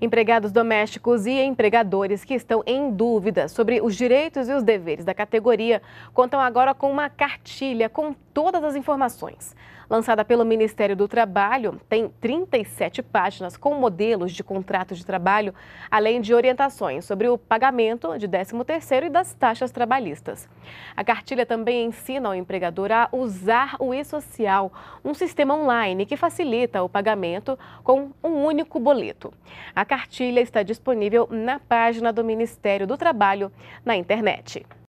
Empregados domésticos e empregadores que estão em dúvida sobre os direitos e os deveres da categoria contam agora com uma cartilha com todas as informações. Lançada pelo Ministério do Trabalho, tem 37 páginas com modelos de contratos de trabalho, além de orientações sobre o pagamento de 13º e das taxas trabalhistas. A cartilha também ensina ao empregador a usar o e-social, um sistema online que facilita o pagamento com um único boleto. A cartilha está disponível na página do Ministério do Trabalho na internet.